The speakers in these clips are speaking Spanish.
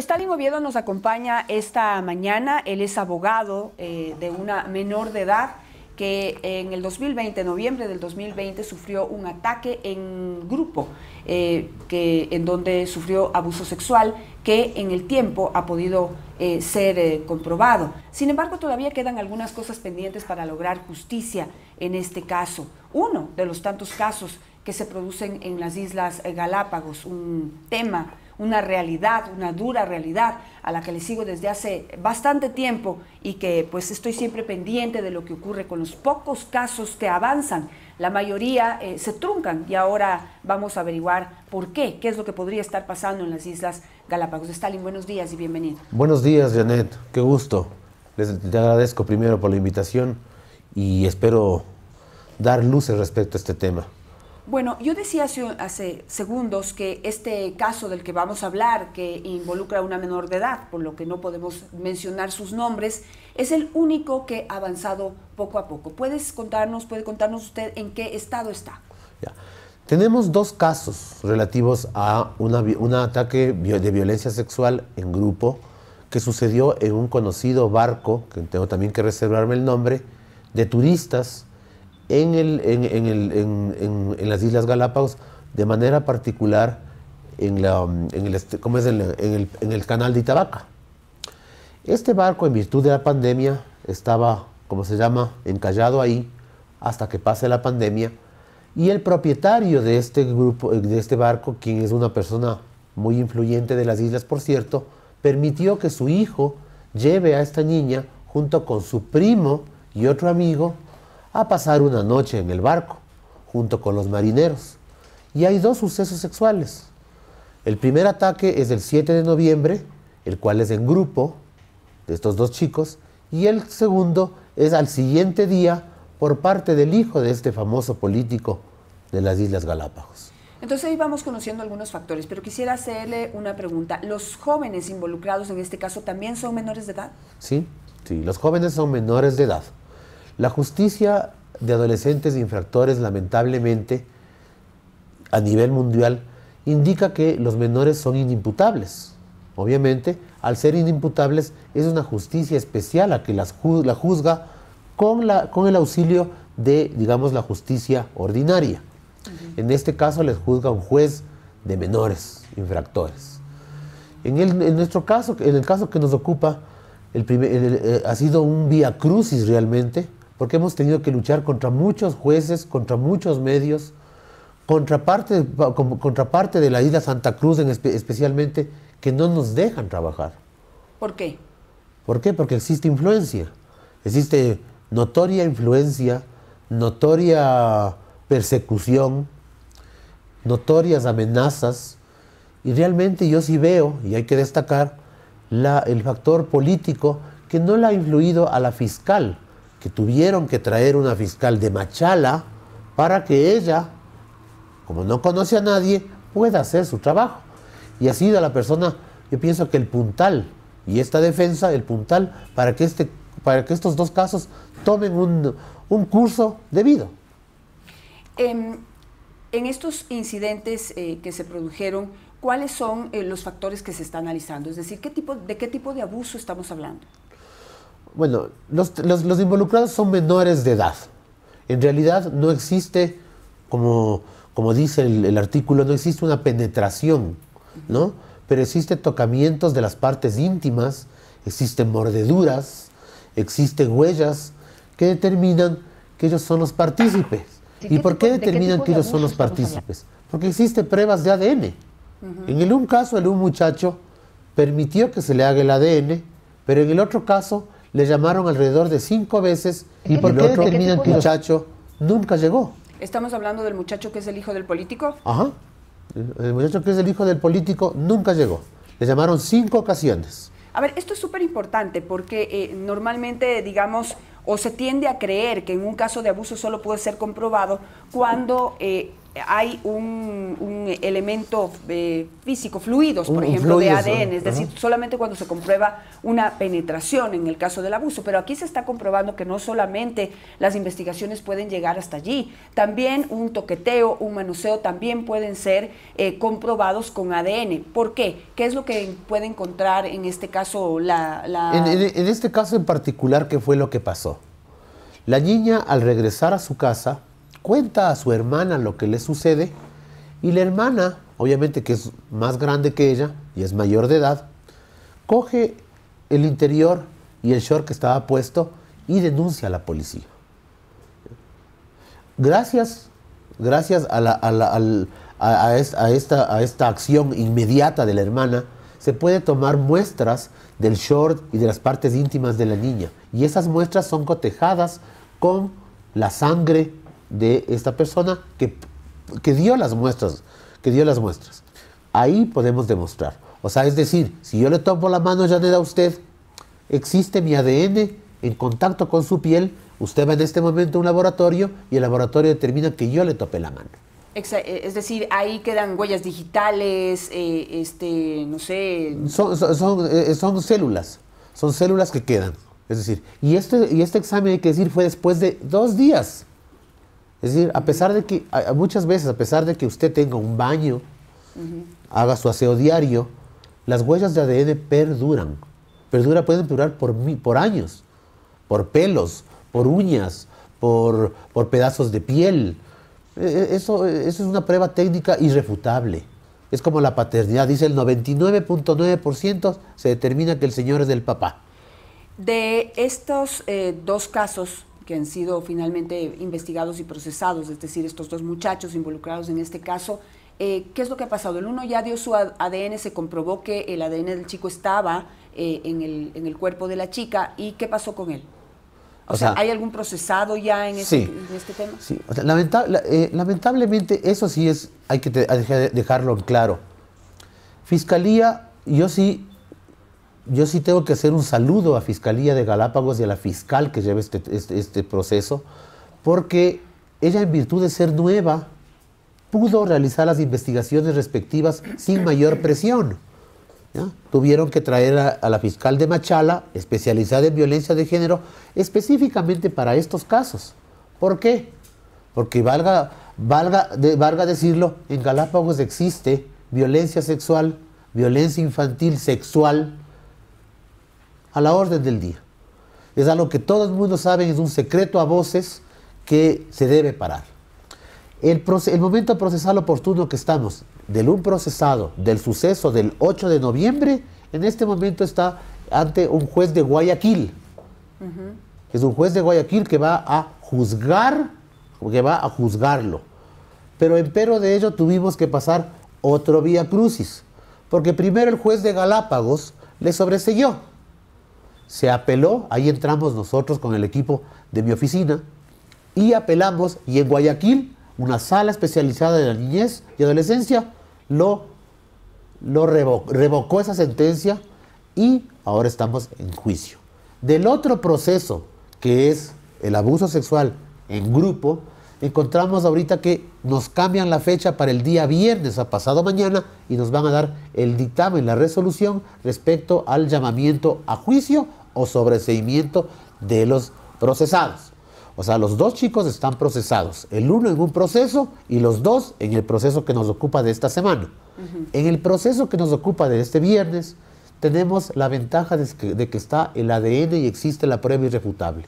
Stalin Oviedo nos acompaña esta mañana. Él es abogado eh, de una menor de edad que en el 2020, noviembre del 2020, sufrió un ataque en grupo, eh, que, en donde sufrió abuso sexual, que en el tiempo ha podido eh, ser comprobado. Sin embargo, todavía quedan algunas cosas pendientes para lograr justicia en este caso. Uno de los tantos casos que se producen en las Islas Galápagos, un tema una realidad, una dura realidad a la que le sigo desde hace bastante tiempo y que pues estoy siempre pendiente de lo que ocurre con los pocos casos que avanzan. La mayoría eh, se truncan y ahora vamos a averiguar por qué, qué es lo que podría estar pasando en las Islas Galápagos. Stalin, buenos días y bienvenido. Buenos días, Janet, qué gusto. Les, te agradezco primero por la invitación y espero dar luces respecto a este tema. Bueno, yo decía hace, hace, segundos que este caso del que vamos a hablar, que involucra a una menor de edad, por lo que no podemos mencionar sus nombres, es el único que ha avanzado poco a poco. ¿Puedes contarnos, puede contarnos usted en qué estado está? Tenemos dos casos relativos a un ataque de violencia sexual en grupo que sucedió en un conocido barco, que tengo también que reservarme el nombre, de turistas en, en, las Islas Galápagos, de manera particular en, la, el, El, canal de Itabaca. Este barco, en virtud de la pandemia, estaba, como se llama, encallado ahí hasta que pase la pandemia. Y el propietario de este, grupo, de este barco, quien es una persona muy influyente de las islas, por cierto, permitió que su hijo lleve a esta niña junto con su primo y otro amigo a pasar una noche en el barco junto con los marineros. Y hay dos sucesos sexuales. El primer ataque es el 7 de noviembre, el cual es en grupo de estos dos chicos, y el segundo es al siguiente día por parte del hijo de este famoso político de las Islas Galápagos. Entonces ahí vamos conociendo algunos factores, pero quisiera hacerle una pregunta. ¿Los jóvenes involucrados en este caso también son menores de edad? Sí, sí, los jóvenes son menores de edad. La justicia de adolescentes infractores, lamentablemente, a nivel mundial, indica que los menores son inimputables. Obviamente, al ser inimputables, es una justicia especial a que la juzga con, la, con el auxilio de, digamos, la justicia ordinaria. En este caso, les juzga un juez de menores infractores. En, el, nuestro caso, en el caso que nos ocupa, el eh, ha sido un vía crucis realmente, porque hemos tenido que luchar contra muchos jueces, contra muchos medios, contra parte, contra de la isla Santa Cruz especialmente, que no nos dejan trabajar. ¿Por qué? ¿Por qué? Porque existe influencia, existe notoria influencia, notoria persecución, notorias amenazas, y realmente yo sí veo, y hay que destacar, el factor político que no la ha influido a la fiscal, que tuvieron que traer una fiscal de Machala para que ella, como no conoce a nadie, pueda hacer su trabajo. Y ha sido la persona, yo pienso que el puntal y esta defensa, el puntal, para que, este, para que estos dos casos tomen un, un curso debido. Em, en, estos incidentes eh, que se produjeron, ¿cuáles son eh, los factores que se están analizando? Es decir, ¿qué tipo, ¿de qué tipo de abuso estamos hablando? bueno, los, involucrados son menores de edad. En realidad no existe, como, dice el, artículo, no existe una penetración, ¿no? Pero existen tocamientos de las partes íntimas, existen mordeduras, existen huellas que determinan que ellos son los partícipes. ¿Y por qué determinan que ellos son los partícipes? Porque existe pruebas de ADN. En el un caso, el un muchacho permitió que se le haga el ADN, pero en el otro caso le llamaron alrededor de cinco veces y por qué otro el muchacho nunca llegó. ¿Estamos hablando del muchacho que es el hijo del político? Ajá. El muchacho que es el hijo del político nunca llegó. Le llamaron cinco ocasiones. A ver, esto es súper importante porque eh, normalmente, digamos, o se tiende a creer que en un caso de abuso solo puede ser comprobado cuando eh, hay un, elemento eh, físico, fluidos, por uh, ejemplo, de ADN, es decir, solamente cuando se comprueba una penetración en el caso del abuso, pero aquí se está comprobando que no solamente las investigaciones pueden llegar hasta allí, también un toqueteo, un manoseo, también pueden ser eh, comprobados con ADN. ¿Por qué? ¿Qué es lo que puede encontrar en este caso la... en este caso en particular, ¿qué fue lo que pasó? La niña al regresar a su casa, cuenta a su hermana lo que le sucede y la hermana, obviamente que es más grande que ella y es mayor de edad, coge el interior y el short que estaba puesto y denuncia a la policía. Gracias, gracias a, esta, esta acción inmediata de la hermana, se puede tomar muestras del short y de las partes íntimas de la niña. Y esas muestras son cotejadas con la sangre de esta persona que, dio las muestras, que dio las muestras. Ahí podemos demostrar. O sea, es decir, si yo le tomo la mano, Janet, a usted, existe mi ADN en contacto con su piel, usted va en este momento a un laboratorio y el laboratorio determina que yo le tope la mano. Eh, es decir, ahí quedan huellas digitales, eh, este, no sé. Eh, son, células, son células que quedan. Es decir, y este, y este examen hay que decir fue después de dos días es decir, a pesar de que, muchas veces, a pesar de que usted tenga un baño, haga su aseo diario, las huellas de ADN perduran. Perdura, pueden durar por, por años, por pelos, por uñas, por, por pedazos de piel. E, e, eso, e, eso es una prueba técnica irrefutable. Es como la paternidad, dice el 99.9% se determina que el señor es del papá. De estos eh, dos casos, que han sido finalmente investigados y procesados, es decir, estos dos muchachos involucrados en este caso. Eh, ¿Qué es lo que ha pasado? El uno ya dio su ADN, se comprobó que el ADN del chico estaba eh, en, el, cuerpo de la chica. ¿Y qué pasó con él? O, sea, ¿hay algún procesado ya en, este, este tema? Sí, eh, lamentablemente eso sí es, hay que dejarlo claro. Fiscalía, yo sí yo sí tengo que hacer un saludo a Fiscalía de Galápagos y a la fiscal que lleva este, este, este proceso, porque ella en virtud de ser nueva pudo realizar las investigaciones respectivas sin mayor presión. Tuvieron que traer a, la fiscal de Machala, especializada en violencia de género, específicamente para estos casos. ¿Por qué? Porque valga decirlo, en Galápagos existe violencia sexual, violencia infantil sexual, a la orden del día. Es algo que todo el mundo sabe, es un secreto a voces que se debe parar. El, el momento procesal oportuno que estamos, del un procesado, del suceso del 8 de noviembre, en este momento está ante un juez de Guayaquil. Es un juez de Guayaquil que va a juzgar, que va a juzgarlo. Pero en pero de ello tuvimos que pasar otro vía crucis, porque primero el juez de Galápagos le sobreseyó se apeló, ahí entramos nosotros con el equipo de mi oficina y apelamos y en Guayaquil, una sala especializada de la niñez y adolescencia, lo, revocó esa sentencia y ahora estamos en juicio. Del otro proceso, que es el abuso sexual en grupo, encontramos ahorita que nos cambian la fecha para el día viernes a pasado mañana y nos van a dar el dictamen, la resolución respecto al llamamiento a juicio o sobreseimiento de los procesados. O sea, los dos chicos están procesados, el uno en un proceso y los dos en el proceso que nos ocupa de esta semana. En el proceso que nos ocupa de este viernes, tenemos la ventaja de que, está el ADN y existe la prueba irrefutable.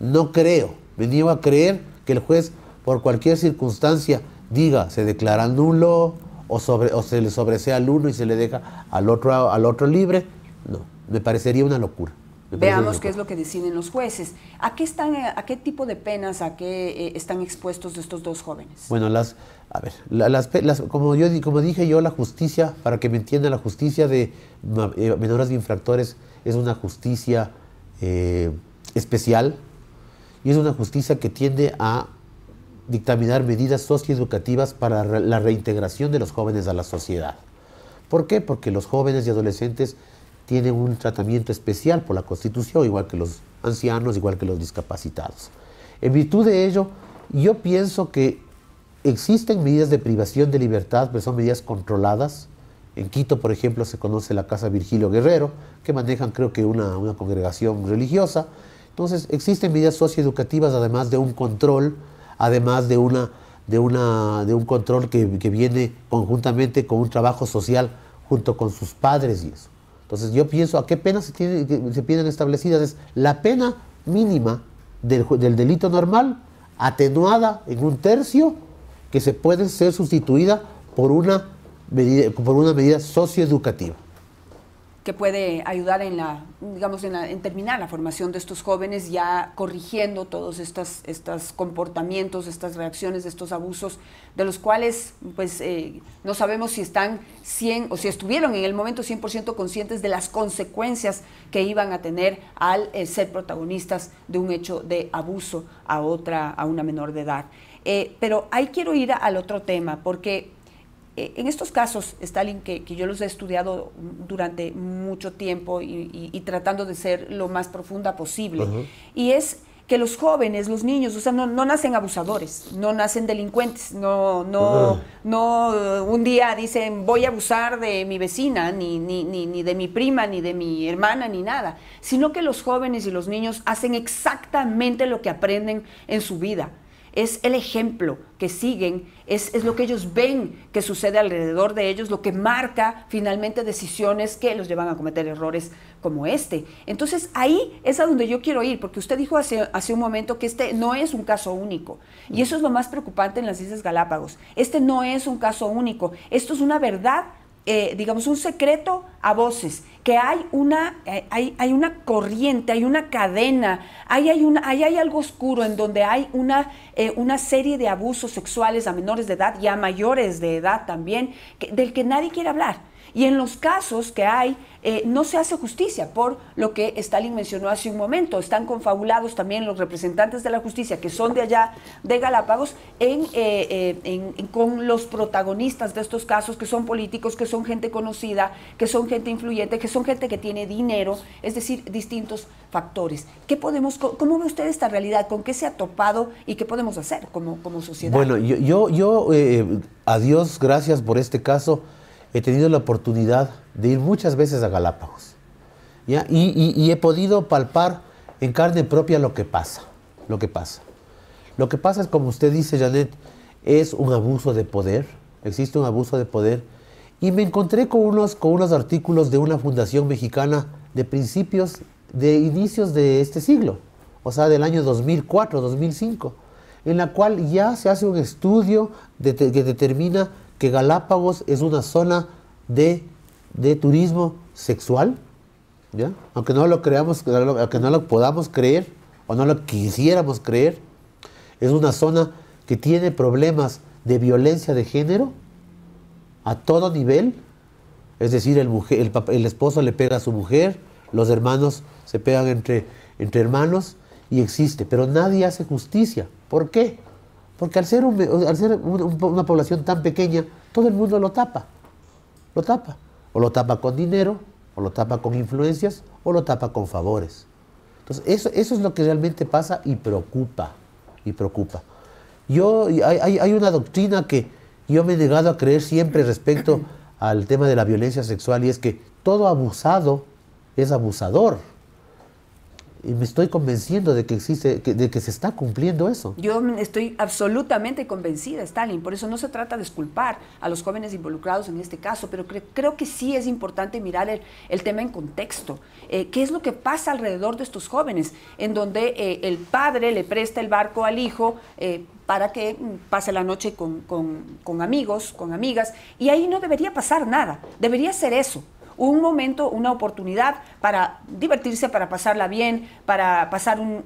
No creo, me a creer que el juez por cualquier circunstancia diga se declara nulo o, sobre, o se le sobresea al uno y se le deja al otro, al otro libre, no, me parecería una locura. Veamos qué es lo que deciden los jueces. ¿A qué, están, eh, a qué tipo de penas a qué eh, están expuestos estos dos jóvenes? Bueno, las, a ver, las, como, yo, como dije yo, la justicia, para que me entienda, la justicia de eh, menores de infractores es una justicia especial, y es una justicia que tiende a dictaminar medidas socioeducativas para la reintegración de los jóvenes a la sociedad. ¿Por qué? Porque los jóvenes y adolescentes tienen un tratamiento especial por la Constitución, igual que los ancianos, igual que los discapacitados. En virtud de ello, yo pienso que existen medidas de privación de libertad, pero son medidas controladas. En Quito, por ejemplo, se conoce la Casa Virgilio Guerrero, que manejan creo que una, congregación religiosa, entonces, existen medidas socioeducativas, además de un control, además de, una, de, una, de un control que, viene conjuntamente con un trabajo social junto con sus padres y eso. Entonces, yo pienso a qué penas se, tiene, se piden establecidas. Es la pena mínima del, delito normal, atenuada en un tercio, que se puede ser sustituida por una por una medida socioeducativa que puede ayudar en la, digamos, en, terminar la formación de estos jóvenes, ya corrigiendo todos estos, estos comportamientos, estas reacciones, estos abusos, de los cuales pues eh, no sabemos si están 100 o si estuvieron en el momento 100% conscientes de las consecuencias que iban a tener al eh, ser protagonistas de un hecho de abuso a otra, a una menor de edad. Eh, pero ahí quiero ir al otro tema, porque eh, en estos casos, Stalin, que, yo los he estudiado durante mucho tiempo y, tratando de ser lo más profunda posible, y es que los jóvenes, los niños, o sea, no, no nacen abusadores, no nacen delincuentes, no, no, no un día dicen voy a abusar de mi vecina, ni, ni, ni de mi prima, ni de mi hermana, ni nada, sino que los jóvenes y los niños hacen exactamente lo que aprenden en su vida es el ejemplo que siguen, es, lo que ellos ven que sucede alrededor de ellos, lo que marca finalmente decisiones que los llevan a cometer errores como este. Entonces ahí es a donde yo quiero ir, porque usted dijo hace, hace un momento que este no es un caso único, y mm. eso es lo más preocupante en las Islas Galápagos. Este no es un caso único, esto es una verdad eh, digamos, un secreto a voces, que hay una, eh, hay, hay, una corriente, hay una cadena, hay, hay, una, hay, hay algo oscuro en donde hay una, eh, una serie de abusos sexuales a menores de edad y a mayores de edad también, del que nadie quiere hablar. Y en los casos que hay, eh, no se hace justicia por lo que Stalin mencionó hace un momento. Están confabulados también los representantes de la justicia que son de allá de Galápagos eh, eh, en, con los protagonistas de estos casos que son políticos, que son gente conocida, que son gente influyente, que son gente que tiene dinero, es decir, distintos factores. ¿Qué podemos, ¿Cómo ve usted esta realidad? ¿Con qué se ha topado y qué podemos hacer como, como sociedad? Bueno, yo, yo, yo a Dios gracias por este caso he tenido la oportunidad de ir muchas veces a Galápagos. ¿ya? Y, he podido palpar en carne propia lo que pasa. Lo que pasa. Lo que pasa es, como usted dice, Janet, es un abuso de poder. Existe un abuso de poder. Y me encontré con unos, con unos artículos de una fundación mexicana de principios, de inicios de este siglo, o sea, del año 2004, 2005, en la cual ya se hace un estudio que determina que Galápagos es una zona de, turismo sexual, ¿ya? aunque no lo creamos, no lo podamos creer o no lo quisiéramos creer, es una zona que tiene problemas de violencia de género a todo nivel, es decir, el, el, esposo le pega a su mujer, los hermanos se pegan entre, entre hermanos y existe, pero nadie hace justicia. ¿Por qué? Porque al ser, al ser una población tan pequeña, todo el mundo lo tapa. Lo tapa. O lo tapa con dinero, o lo tapa con influencias, o lo tapa con favores. Entonces, eso, eso es lo que realmente pasa y preocupa. Y preocupa. Yo, hay, hay una doctrina que yo me he negado a creer siempre respecto al tema de la violencia sexual y es que todo abusado es abusador y me estoy convenciendo de que existe, de que se está cumpliendo eso. Yo estoy absolutamente convencida, Stalin. Por eso no se trata de disculpar a los jóvenes involucrados en este caso, pero creo que sí es importante mirar el, tema en contexto. Eh, ¿Qué es lo que pasa alrededor de estos jóvenes? En donde eh, el padre le presta el barco al hijo. Eh, para que mm, pase la noche con, con amigos, con amigas, y ahí no debería pasar nada, debería ser eso, un momento, una oportunidad para divertirse, para pasarla bien, para pasar un,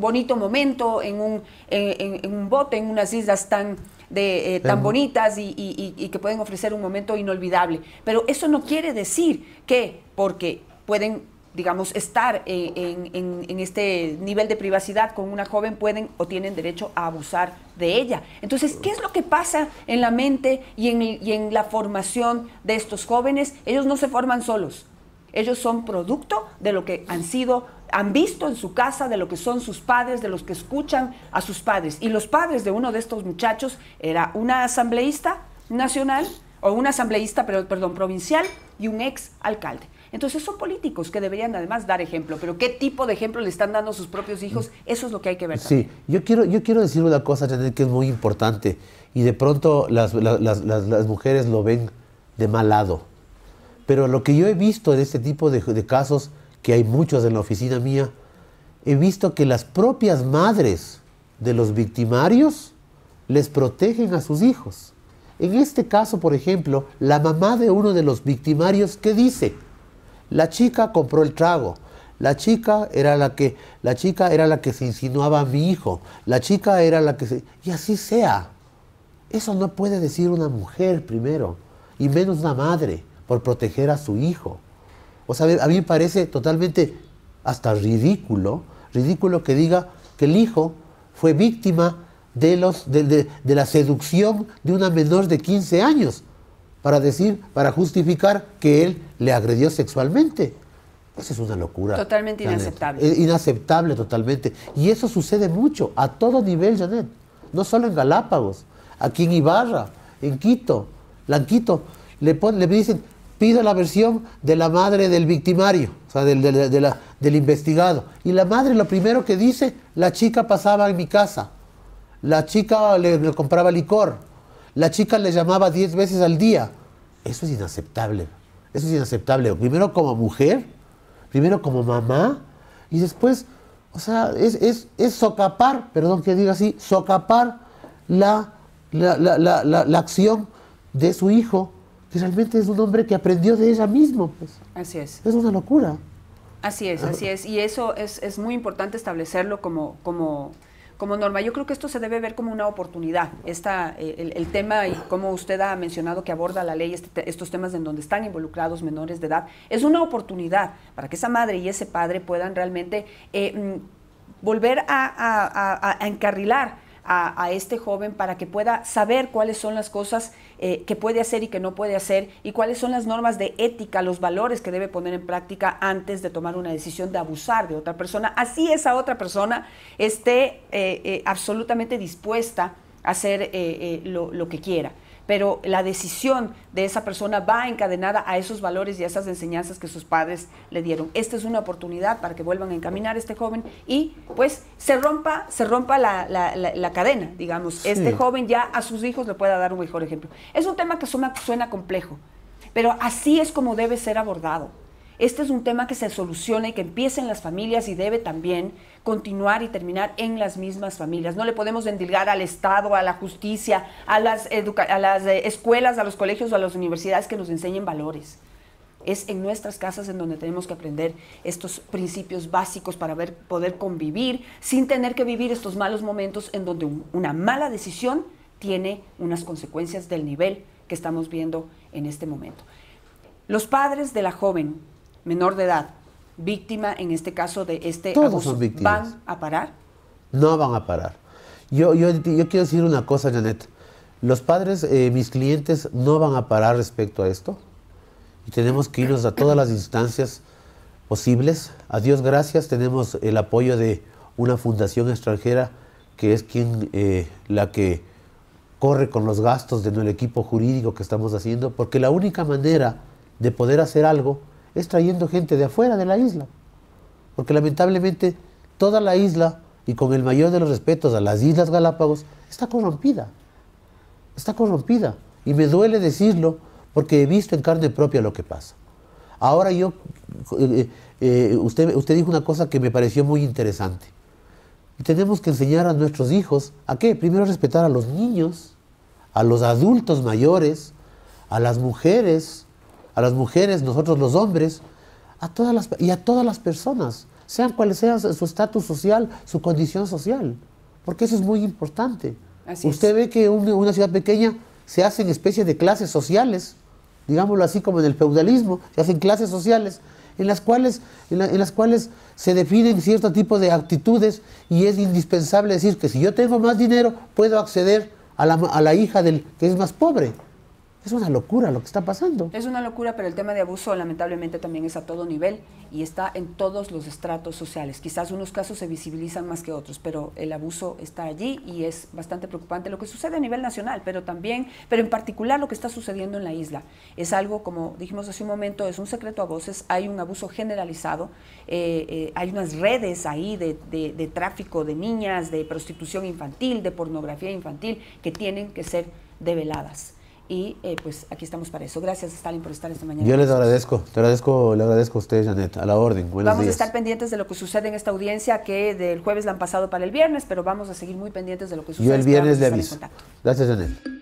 bonito momento en un, bote, en unas islas tan... De, eh, tan em. bonitas y, que pueden ofrecer un momento inolvidable. Pero eso no quiere decir que porque pueden digamos, estar eh, en, en, este nivel de privacidad con una joven pueden o tienen derecho a abusar de ella. Entonces, ¿qué es lo que pasa en la mente y en, la formación de estos jóvenes? Ellos no se forman solos. Ellos son producto de lo que han sido, han visto en su casa, de lo que son sus padres, de los que escuchan a sus padres. Y los padres de uno de estos muchachos era una asambleísta nacional, o una asambleísta, pero, perdón, provincial y un ex alcalde. Entonces son políticos que deberían además dar ejemplo, pero ¿qué tipo de ejemplo le están dando a sus propios hijos? Eso es lo que hay que ver. Sí, yo quiero, yo quiero decir una cosa que es muy importante y de pronto las, mujeres lo ven de mal lado. Pero lo que yo he visto en este tipo de, de casos, que hay muchos en la oficina mía, he visto que las propias madres de los victimarios les protegen a sus hijos. En este caso, por ejemplo, la mamá de uno de los victimarios, ¿qué dice? La chica compró el trago. La chica era la que, la chica era la que se insinuaba a mi hijo. La chica era la que se, y así sea. Eso no puede decir una mujer primero, y menos una madre, por proteger a su hijo. O sea, a mí me parece totalmente hasta ridículo, ridículo que diga que el hijo fue víctima de, los, de la seducción de una menor de 15 años para decir, para justificar que él le agredió sexualmente. Esa es una locura. Totalmente inaceptable. inaceptable totalmente. Y eso sucede mucho, a todo nivel, Janet. No solo en Galápagos, aquí en Ibarra, en Quito, Lanquito. Le, le dicen, pido la versión de la madre del victimario, o sea, del, investigado. Y la madre lo primero que dice, la chica pasaba en mi casa. La chica le compraba licor la chica le llamaba diez veces al día. Eso es inaceptable. Eso es inaceptable. Primero como mujer, primero como mamá, y después, o sea, es, es, socapar, perdón que diga así, socapar la, la, acción de su hijo, que realmente es un hombre que aprendió de ella mismo. Pues. Así es. Es una locura. Así es, así es. Y eso es, muy importante establecerlo como, como como norma. Yo creo que esto se debe ver como una oportunidad. Esta, eh, el, tema y como usted ha mencionado que aborda la ley este estos temas en donde están involucrados menores de edad, es una oportunidad para que esa madre y ese padre puedan realmente eh, mm, volver a encarrilar a, este joven para que pueda saber cuáles son las cosas eh, que puede hacer y que no puede hacer y cuáles son las normas de ética, los valores que debe poner en práctica antes de tomar una decisión de abusar de otra persona. Así esa otra persona esté eh, eh, absolutamente dispuesta a hacer lo que quiera pero la decisión de esa persona va encadenada a esos valores y a esas enseñanzas que sus padres le dieron. Esta es una oportunidad para que vuelvan a encaminar a este joven y pues se rompa, se rompa la, cadena, digamos. Este joven ya a sus hijos le pueda dar un mejor ejemplo. Es un tema que suena, suena complejo, pero así es como debe ser abordado. Este es un tema que se soluciona y que empieza en las familias y debe también continuar y terminar en las mismas familias. No le podemos endilgar al Estado, a la justicia, a las, a las eh, escuelas, a los colegios a las universidades que nos enseñen valores. Es en nuestras casas en donde tenemos que aprender estos principios básicos para poder convivir sin tener que vivir estos malos momentos en donde una mala decisión tiene unas consecuencias del nivel que estamos viendo en este momento. Los padres de la joven menor de edad víctima en este caso de este Todos víctimas. ¿van a parar? No van a parar. Yo, yo, yo quiero decir una cosa, Janet. Los padres, eh, mis clientes, no van a parar respecto a esto. Y tenemos que irnos a todas las instancias posibles. A Dios gracias, tenemos el apoyo de una fundación extranjera que es quien eh, la que corre con los gastos de el equipo jurídico que estamos haciendo, porque la única manera de poder hacer algo es trayendo gente de afuera de la isla. Porque lamentablemente toda la isla, y con el mayor de los respetos a las Islas Galápagos, está corrompida. Está corrompida. Y me duele decirlo porque he visto en carne propia lo que pasa. Ahora yo, eh, eh, usted, usted dijo una cosa que me pareció muy interesante. tenemos que enseñar a nuestros hijos a qué? Primero respetar a los niños, a los adultos mayores, a las mujeres, a las mujeres, nosotros los hombres, a todas las, y a todas las personas, sean cuales sean su estatus social, su condición social, porque eso es muy importante. Usted ve que en una ciudad pequeña se hacen especies de clases sociales, digámoslo así como en el feudalismo, se hacen clases sociales en las cuales, las cuales se definen cierto tipo de actitudes y es indispensable decir que si yo tengo más dinero puedo acceder a la, a la hija del que es más pobre. Es una locura lo que está pasando. Es una locura, pero el tema de abuso lamentablemente también es a todo nivel y está en todos los estratos sociales. Quizás unos casos se visibilizan más que otros, pero el abuso está allí y es bastante preocupante lo que sucede a nivel nacional, pero también, pero en particular lo que está sucediendo en la isla. Es algo, como dijimos hace un momento, es un secreto a voces, hay un abuso generalizado, eh, eh, hay unas redes ahí de, de tráfico de niñas, de prostitución infantil, de pornografía infantil, que tienen que ser develadas. Y eh, pues aquí estamos para eso. Gracias, Stalin, por estar esta mañana. Yo les agradezco, te agradezco, le agradezco a usted, Janet, a la orden. vamos a estar pendientes de lo que sucede en esta audiencia que del jueves la han pasado para el viernes, pero vamos a seguir muy pendientes de lo que sucede. Yo el viernes le aviso. Gracias, Janet.